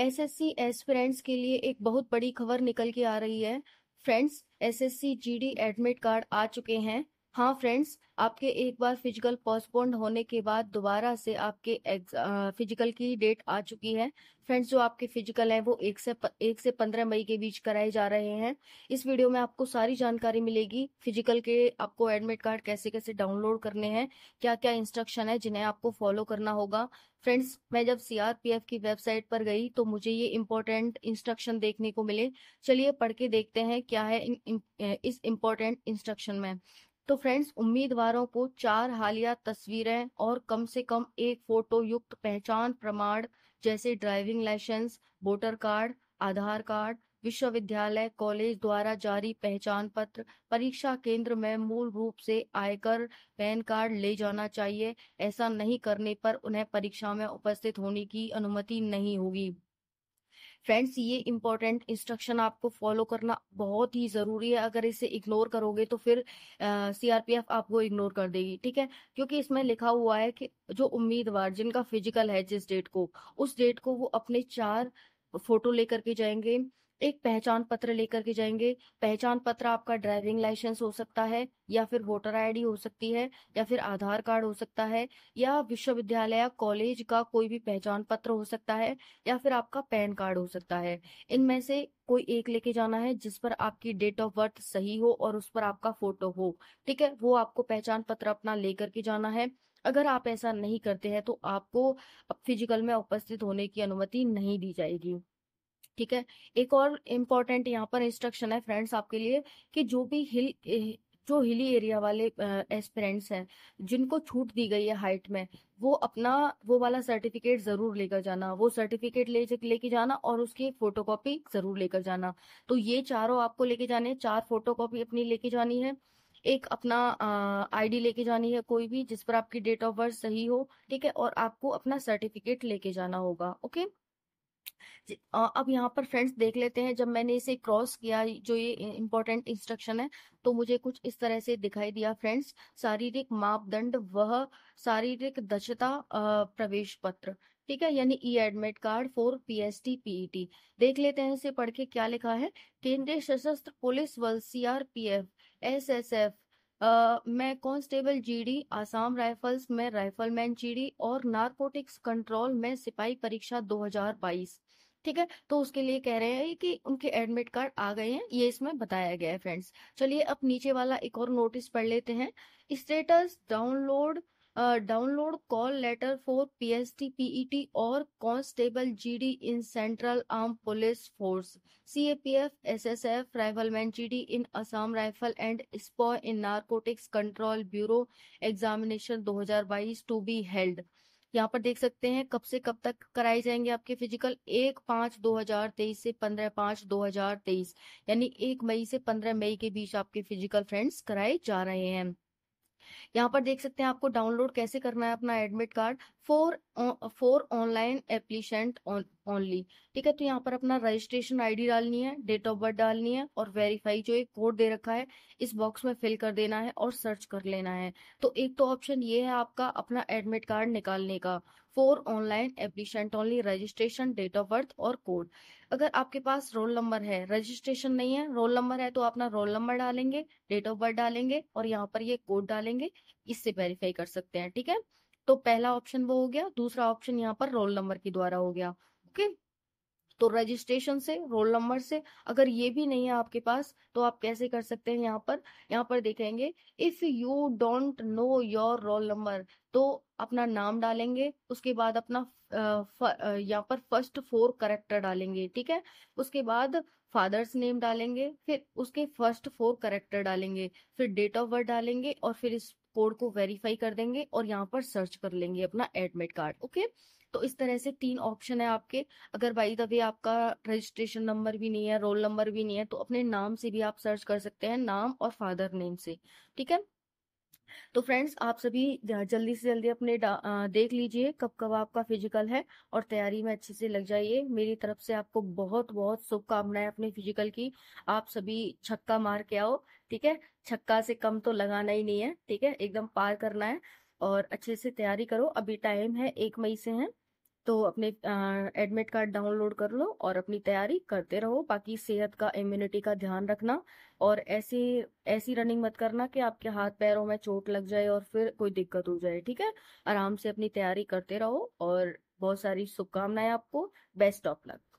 SSC aspirants के लिए एक बहुत बड़ी खबर निकल के आ रही है friends SSC GD admit card आ चुके हैं हाँ फ्रेंड्स आपके एक बार फिजिकल पोस्टपोन्ड होने के बाद दोबारा से आपके फिजिकल की डेट आ चुकी है फ्रेंड्स जो आपके फिजिकल है वो एक से एक से पंद्रह मई के बीच कराए जा रहे हैं इस वीडियो में आपको सारी जानकारी मिलेगी फिजिकल के आपको एडमिट कार्ड कैसे कैसे डाउनलोड करने हैं क्या क्या इंस्ट्रक्शन है जिन्हें आपको फॉलो करना होगा फ्रेंड्स मैं जब सीआरपीएफ की वेबसाइट पर गई तो मुझे ये इम्पोर्टेंट इंस्ट्रक्शन देखने को मिले चलिए पढ़ के देखते हैं क्या है इस इम्पोर्टेंट इंस्ट्रक्शन में तो फ्रेंड्स उम्मीदवारों को चार हालिया तस्वीरें और कम से कम एक फोटो युक्त पहचान प्रमाण जैसे driving licence voter card Aadhaar card विश्वविद्यालय कॉलेज द्वारा जारी पहचान पत्र परीक्षा केंद्र में मूल रूप से आयकर पैन कार्ड ले जाना चाहिए ऐसा नहीं करने पर उन्हें परीक्षा में उपस्थित होने की अनुमति नहीं होगी फ्रेंड्स ये इंपॉर्टेंट इंस्ट्रक्शन आपको फॉलो करना बहुत ही जरूरी है अगर इसे इग्नोर करोगे तो फिर सीआरपीएफ आपको इग्नोर कर देगी ठीक है क्योंकि इसमें लिखा हुआ है कि जो उम्मीदवार जिनका फिजिकल है जिस डेट को उस डेट को वो अपने चार फोटो लेकर के जाएंगे एक पहचान पत्र लेकर के जाएंगे पहचान पत्र आपका ड्राइविंग लाइसेंस हो सकता है या फिर वोटर आईडी हो सकती है या फिर आधार कार्ड हो सकता है या विश्वविद्यालय कॉलेज का कोई भी पहचान पत्र हो सकता है या फिर आपका पैन कार्ड हो सकता है इनमें से कोई एक लेके जाना है जिस पर आपकी डेट ऑफ बर्थ सही हो और उस पर आपका फोटो हो ठीक है वो आपको पहचान पत्र अपना लेकर के जाना है अगर आप ऐसा नहीं करते हैं तो आपको फिजिकल में उपस्थित होने की अनुमति नहीं दी जाएगी ठीक है एक और इम्पोर्टेंट यहाँ पर इंस्ट्रक्शन है फ्रेंड्स आपके लिए कि जो भी हिल eh, जो हिली एरिया वाले एस्पिरेंट्स eh, हैं जिनको छूट दी गई है हाइट में वो अपना वो वाला सर्टिफिकेट जरूर लेकर जाना वो सर्टिफिकेट ले लेके जाना और उसकी एक फोटोकॉपी जरूर लेकर जाना तो ये चारों आपको लेके जाने चार फोटोकॉपी अपनी लेके जानी है एक अपना आईडी eh, लेके जानी है कोई भी जिस पर आपकी डेट ऑफ बर्थ सही हो ठीक है और आपको अपना सर्टिफिकेट लेके जाना होगा ओके अब यहाँ पर फ्रेंड्स देख लेते हैं जब मैंने इसे क्रॉस किया जो ये इंपॉर्टेंट इंस्ट्रक्शन है तो मुझे कुछ इस तरह से दिखाई दिया फ्रेंड्स शारीरिक मापदंड वह शारीरिक दक्षता प्रवेश पत्र ठीक है यानी e admit card for T PET देख लेते हैं इसे पढ़ के क्या लिखा है केंद्रीय सशस्त्र पुलिस बल एस एसएसएफ में मैं जी डी आसाम राइफल्स में राइफलमैन जीडी और नारकोटिक्स कंट्रोल में सिपाही परीक्षा 2022 ठीक है तो उसके लिए कह रहे हैं कि उनके एडमिट कार्ड आ गए हैं ये इसमें बताया गया है फ्रेंड्स चलिए अब नीचे वाला एक और नोटिस पढ़ लेते हैं status download download call letter for PST PET और constable GD in central arm police force CAPF SSF rifleman GD in Assam rifle and sepoy in narcotics control bureau examination 2022 to be held यहाँ पर देख सकते हैं कब से कब तक कराए जाएंगे आपके फिजिकल एक पांच दो हजार तेईस से पंद्रह पांच दो हजार तेईस यानी एक मई से पंद्रह मई के बीच आपके फिजिकल फ्रेंड्स कराए जा रहे हैं यहाँ पर देख सकते हैं आपको डाउनलोड कैसे करना है अपना admit card for for online applicants only ठीक है तो यहाँ पर अपना रजिस्ट्रेशन आईडी डालनी है डेट ऑफ बर्थ डालनी है और वेरीफाई जो एक कोड दे रखा है इस बॉक्स में फिल कर देना है और सर्च कर लेना है तो एक तो ऑप्शन ये है आपका अपना एडमिट कार्ड निकालने का for online applicants only registration date of birth और कोड अगर आपके पास रोल नंबर है रजिस्ट्रेशन नहीं है रोल नंबर है तो अपना रोल नंबर डालेंगे डेट ऑफ बर्थ डालेंगे और यहाँ पर ये कोड डालेंगे इससे वेरीफाई कर सकते हैं ठीक है तो पहला ऑप्शन वो हो गया दूसरा ऑप्शन यहाँ पर रोल नंबर के द्वारा हो गया ओके तो रजिस्ट्रेशन से रोल नंबर से अगर ये भी नहीं है आपके पास तो आप कैसे कर सकते हैं यहाँ पर यहाँ पर देखेंगे if you don't know your roll number तो अपना नाम डालेंगे उसके बाद अपना यहाँ पर फर्स्ट फोर करेक्टर डालेंगे ठीक है उसके बाद फादर्स नेम डालेंगे फिर उसके फर्स्ट फोर करेक्टर डालेंगे फिर डेट ऑफ बर्थ डालेंगे और फिर इस कोड को वेरीफाई कर देंगे और यहाँ पर सर्च कर लेंगे अपना एडमिट कार्ड ओके तो इस तरह से तीन ऑप्शन है आपके अगर बाई दबे आपका रजिस्ट्रेशन नंबर भी नहीं है रोल नंबर भी नहीं है तो अपने नाम से भी आप सर्च कर सकते हैं नाम और फादर नेम से ठीक है तो फ्रेंड्स आप सभी जल्दी से जल्दी अपने देख लीजिए कब कब आपका फिजिकल है और तैयारी में अच्छे से लग जाइए मेरी तरफ से आपको बहुत बहुत शुभकामनाएं अपने फिजिकल की आप सभी छक्का मार के आओ ठीक है छक्का से कम तो लगाना ही नहीं है ठीक है एकदम पार करना है और अच्छे से तैयारी करो अभी टाइम है एक मई से है तो अपने एडमिट कार्ड डाउनलोड कर लो और अपनी तैयारी करते रहो बाकी सेहत का इम्यूनिटी का ध्यान रखना और ऐसे ऐसी रनिंग मत करना कि आपके हाथ पैरों में चोट लग जाए और फिर कोई दिक्कत हो जाए ठीक है आराम से अपनी तैयारी करते रहो और बहुत सारी शुभकामनाएं आपको बेस्ट ऑफ लक